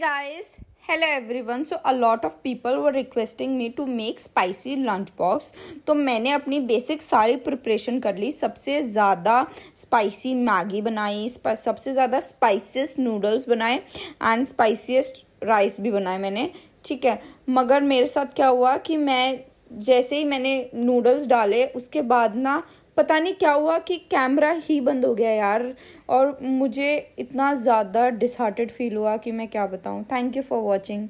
guys hello everyone so a lot of people were requesting me to make spicy lunch box तो मैंने अपनी basic सारी preparation कर ली सबसे ज़्यादा स्पाइसी मैगी बनाई सबसे ज़्यादा स्पाइसीस्ट नूडल्स बनाए एंड स्पाइसीस्ट राइस भी बनाए मैंने ठीक है मगर मेरे साथ क्या हुआ कि मैं जैसे ही मैंने नूडल्स डाले उसके बाद ना पता नहीं क्या हुआ कि कैमरा ही बंद हो गया यार और मुझे इतना ज़्यादा डिसहार्टेड फील हुआ कि मैं क्या बताऊँ थैंक यू फॉर वॉचिंग